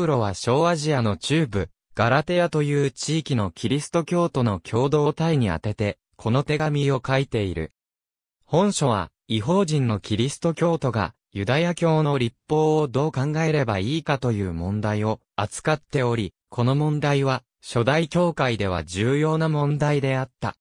ウロは小アジアの中部、ガラテヤという地域のキリスト教徒の共同体に宛てて、この手紙を書いている。本書は、違法人のキリスト教徒が、ユダヤ教の立法をどう考えればいいかという問題を扱っており、この問題は、初代教会では重要な問題であった。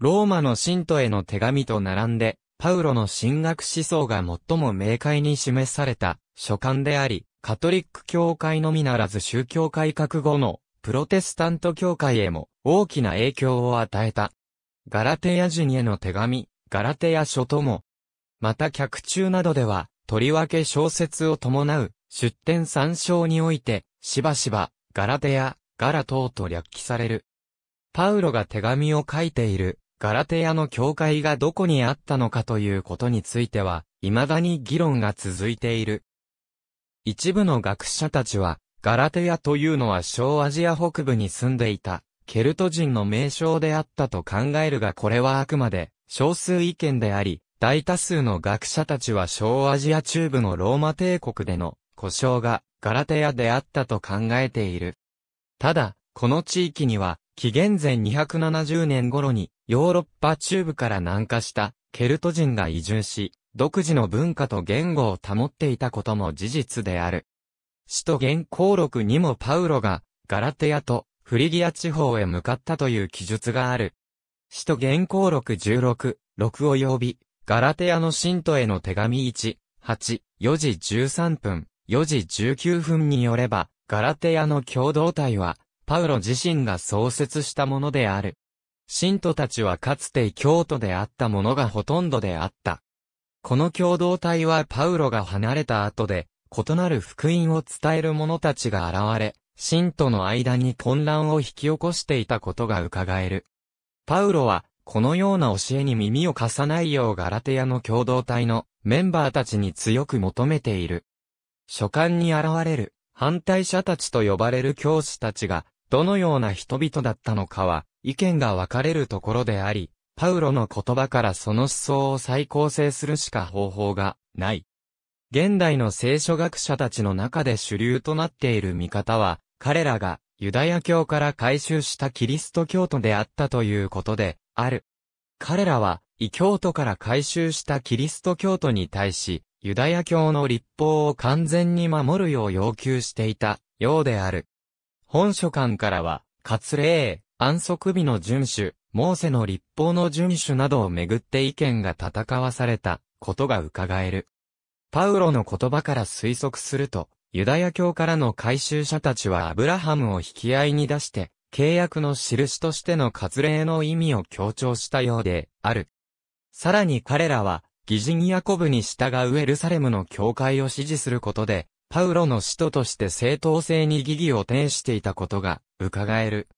ローマの信徒への手紙と並んで、パウロの神学思想が最も明快に示された書簡であり、カトリック教会のみならず宗教改革後のプロテスタント教会へも大きな影響を与えた。ガラテヤ人への手紙、ガラテヤ書とも。また客中などでは、とりわけ小説を伴う出典参照において、しばしば、ガラテヤ、ガラ等と略記される。パウロが手紙を書いている、ガラテヤの教会がどこにあったのかということについては、未だに議論が続いている。一部の学者たちは、ガラテヤというのは小アジア北部に住んでいた、ケルト人の名称であったと考えるがこれはあくまで、少数意見であり、大多数の学者たちは小アジア中部のローマ帝国での故障がガラテヤであったと考えている。ただ、この地域には、紀元前270年頃にヨーロッパ中部から南下したケルト人が移住し、独自の文化と言語を保っていたことも事実である。使徒言行録にもパウロが、ガラテヤとフリギア地方へ向かったという記述がある。使徒言行録16、6及び、ガラテヤの信徒への手紙1、8、4時13分、4時19分によれば、ガラテヤの共同体は、パウロ自身が創設したものである。信徒たちはかつて京都であったものがほとんどであった。この共同体はパウロが離れた後で、異なる福音を伝える者たちが現れ、信徒の間に混乱を引き起こしていたことが伺える。パウロは、このような教えに耳を貸さないようガラテヤの共同体のメンバーたちに強く求めている。書簡に現れる反対者たちと呼ばれる教師たちがどのような人々だったのかは意見が分かれるところであり、パウロの言葉からその思想を再構成するしか方法がない。現代の聖書学者たちの中で主流となっている見方は、彼らがユダヤ教から回収したキリスト教徒であったということで、ある。彼らは、異教徒から回収したキリスト教徒に対し、ユダヤ教の立法を完全に守るよう要求していた、ようである。本書館からは、割礼、安息日の遵守、モーセの立法の遵守などをめぐって意見が戦わされたことが伺える。パウロの言葉から推測すると、ユダヤ教からの回収者たちはアブラハムを引き合いに出して、契約の印としての割礼の意味を強調したようである。さらに彼らは、義人ヤコブに従うエルサレムの教会を支持することで、パウロの使徒として正当性に疑義を呈していたことが伺える。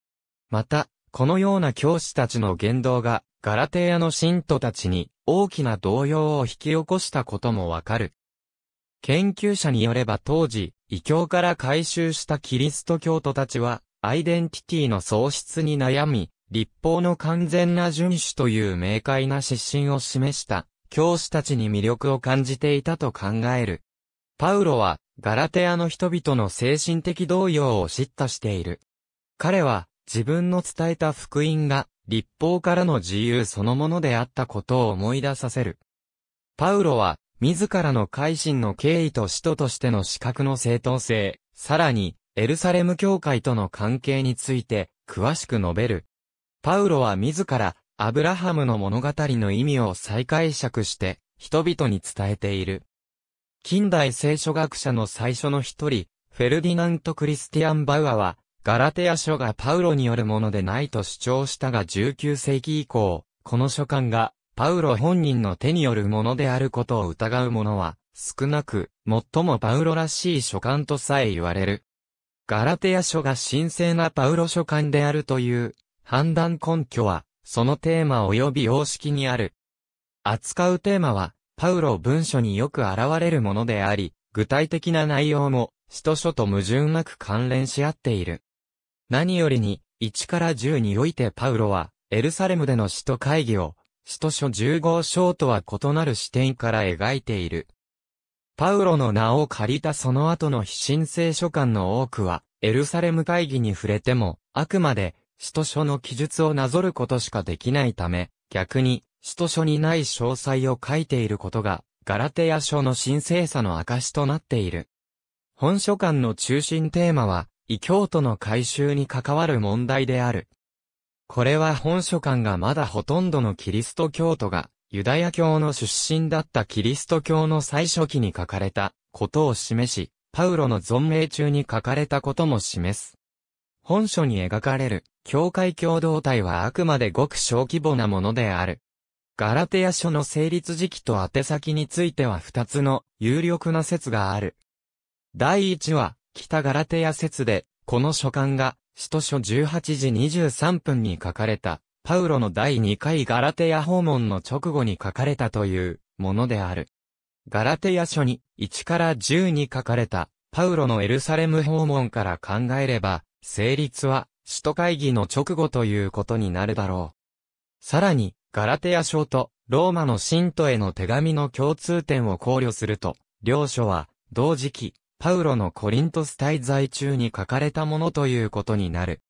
また、このような教師たちの言動が、ガラテーヤの信徒たちに大きな動揺を引き起こしたこともわかる。研究者によれば当時、異教から回収したキリスト教徒たちは、アイデンティティの喪失に悩み、立法の完全な遵守という明快な指針を示した、教師たちに魅力を感じていたと考える。パウロは、ガラテアの人々の精神的動揺を叱咤している。彼は、自分の伝えた福音が、立法からの自由そのものであったことを思い出させる。パウロは、自らの改心の敬意と使徒としての資格の正当性、さらに、エルサレム教会との関係について、詳しく述べる。パウロは自ら、アブラハムの物語の意味を再解釈して、人々に伝えている。近代聖書学者の最初の一人、フェルディナント・クリスティアン・バウアは、ガラテア書がパウロによるものでないと主張したが19世紀以降、この書簡が、パウロ本人の手によるものであることを疑う者は、少なく、最もパウロらしい書簡とさえ言われる。ガラテア書が神聖なパウロ書簡であるという、判断根拠は、そのテーマ及び様式にある。扱うテーマは、パウロ文書によく現れるものであり、具体的な内容も、使徒書と矛盾なく関連し合っている。何よりに、1から10においてパウロは、エルサレムでの使徒会議を、使徒書15章とは異なる視点から描いている。パウロの名を借りたその後の非神聖書館の多くは、エルサレム会議に触れても、あくまで、使徒書の記述をなぞることしかできないため、逆に、使徒書にない詳細を書いていることが、ガラテヤ書の神聖さの証となっている。本書館の中心テーマは、異教徒の改修に関わる問題である。これは本書館がまだほとんどのキリスト教徒が、ユダヤ教の出身だったキリスト教の最初期に書かれたことを示し、パウロの存命中に書かれたことも示す。本書に描かれる、教会共同体はあくまでごく小規模なものである。ガラテヤ書の成立時期と宛先については二つの有力な説がある。第一は、北ガラテヤ説で、この書簡が、使徒書18時23分に書かれた、パウロの第2回ガラテヤ訪問の直後に書かれたというものである。ガラテヤ書に1から10に書かれたパウロのエルサレム訪問から考えれば、成立は首都会議の直後ということになるだろう。さらに、ガラテヤ書とローマの信徒への手紙の共通点を考慮すると、両書は同時期パウロのコリントス滞在中に書かれたものということになる。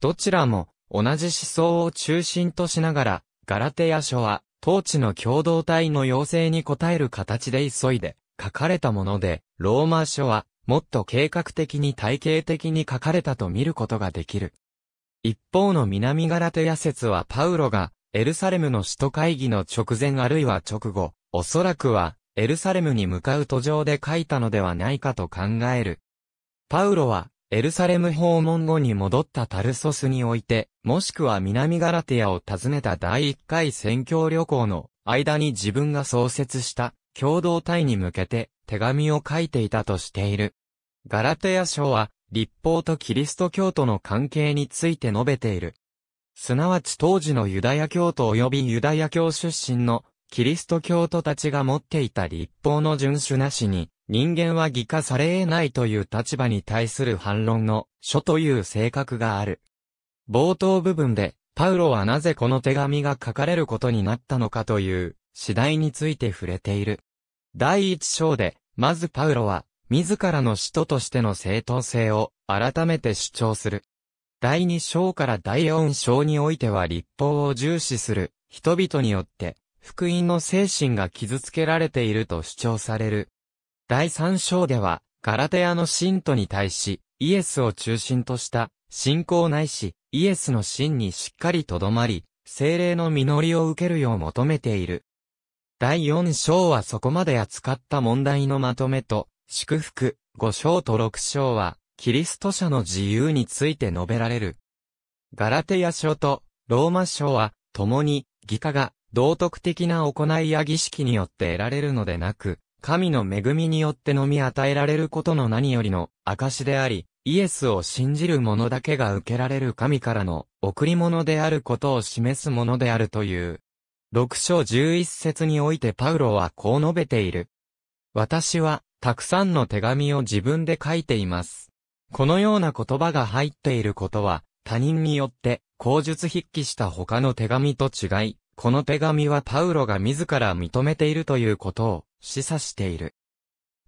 どちらも同じ思想を中心としながら、ガラテヤ書は当地の共同体の要請に応える形で急いで書かれたもので、ローマ書はもっと計画的に体系的に書かれたと見ることができる。一方の南ガラテヤ説はパウロがエルサレムの首都会議の直前あるいは直後、おそらくはエルサレムに向かう途上で書いたのではないかと考える。パウロは、エルサレム訪問後に戻ったタルソスにおいて、もしくは南ガラティアを訪ねた第1回宣教旅行の間に自分が創設した共同体に向けて手紙を書いていたとしている。ガラテア書は、立法とキリスト教徒の関係について述べている。すなわち当時のユダヤ教徒及びユダヤ教出身のキリスト教徒たちが持っていた立法の遵守なしに、人間は義化され得ないという立場に対する反論の書という性格がある。冒頭部分で、パウロはなぜこの手紙が書かれることになったのかという次第について触れている。第一章で、まずパウロは、自らの使徒としての正当性を改めて主張する。第二章から第四章においては立法を重視する人々によって福音の精神が傷つけられていると主張される。第3章では、ガラテアの信徒に対し、イエスを中心とした信仰ないし、イエスの信にしっかりとどまり、精霊の実りを受けるよう求めている。第4章はそこまで扱った問題のまとめと、祝福、5章と6章は、キリスト者の自由について述べられる。ガラテヤ書とローマ書は、共に、義家が道徳的な行いや儀式によって得られるのでなく、神の恵みによってのみ与えられることの何よりの証であり、イエスを信じる者だけが受けられる神からの贈り物であることを示すものであるという。6章11節においてパウロはこう述べている。私は、たくさんの手紙を自分で書いています。このような言葉が入っていることは、他人によって、口述筆記した他の手紙と違い、この手紙はパウロが自ら認めているということを示唆している。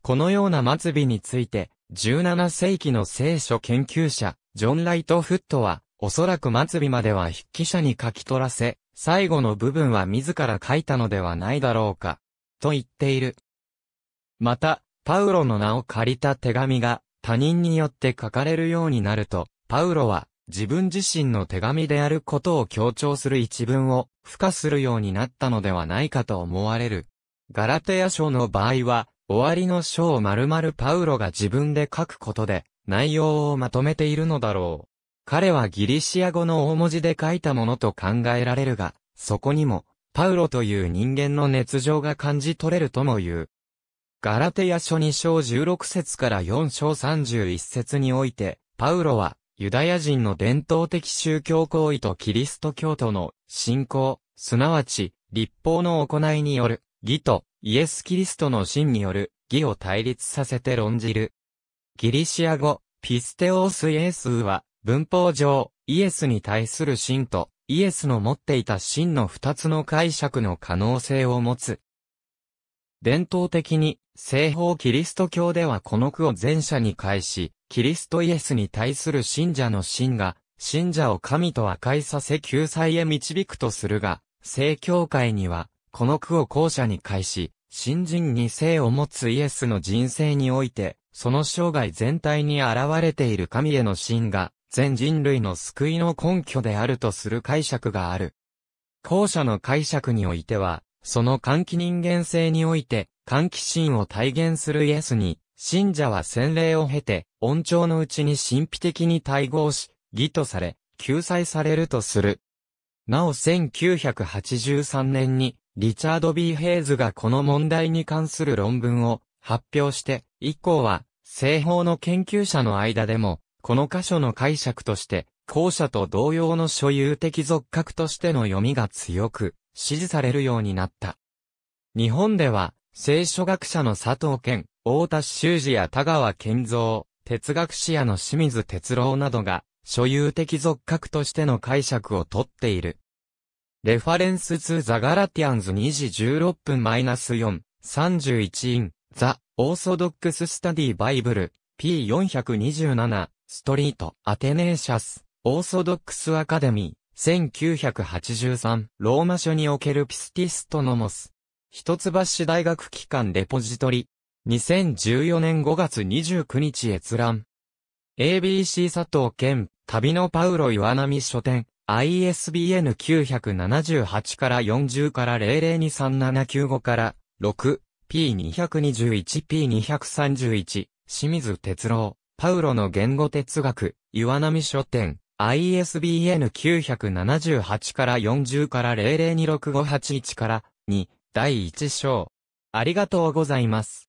このような末尾について、17世紀の聖書研究者、ジョン・ライト・フットは、おそらく末尾までは筆記者に書き取らせ、最後の部分は自ら書いたのではないだろうか、と言っている。また、パウロの名を借りた手紙が他人によって書かれるようになると、パウロは自分自身の手紙であることを強調する一文を付加するようになったのではないかと思われる。ガラテヤ書の場合は、終わりの書を丸々パウロが自分で書くことで、内容をまとめているのだろう。彼はギリシア語の大文字で書いたものと考えられるが、そこにも、パウロという人間の熱情が感じ取れるとも言う。ガラテヤ書2章16節から4章31節において、パウロは、ユダヤ人の伝統的宗教行為とキリスト教徒の信仰、すなわち、立法の行いによる、義とイエス・キリストの真による義を対立させて論じる。ギリシア語、ピステオース・イエスは、文法上、イエスに対する真と、イエスの持っていた真の二つの解釈の可能性を持つ。伝統的に、西方キリスト教ではこの句を前者に返し、キリストイエスに対する信者の信が、信者を神と和解させ救済へ導くとするが、聖教会には、この句を後者に返し、新人に生を持つイエスの人生において、その生涯全体に現れている神への信が、全人類の救いの根拠であるとする解釈がある。後者の解釈においては、その歓喜人間性において、歓喜心を体現するイエスに、信者は洗礼を経て、恩寵のうちに神秘的に対合し、義とされ、救済されるとする。なお1983年に、リチャード・ B・ ヘイズがこの問題に関する論文を発表して、以降は、西方の研究者の間でも、この箇所の解釈として、後者と同様の所有的属格としての読みが強く、支持されるようになった。日本では、聖書学者の佐藤健、大田修司や田川健三、哲学史家の清水哲郎などが、所有的属格としての解釈をとっている。レファレンス2ザガラティアンズ2時16分マイナス -4、31インザ・オーソドックス・スタディ・バイブル、P427、ストリート、アテネーシャス、オーソドックス・アカデミー、1983、ローマ書におけるピスティストノモス、一橋大学機関レポジトリ、2014年5月29日閲覧。ABC 佐藤健、旅のパウロ岩波書店、ISBN 978から40から002379から6、P221P231、清水哲郎、パウロの言語哲学、岩波書店、ISBN 978から40から002658から2、第1章。ありがとうございます。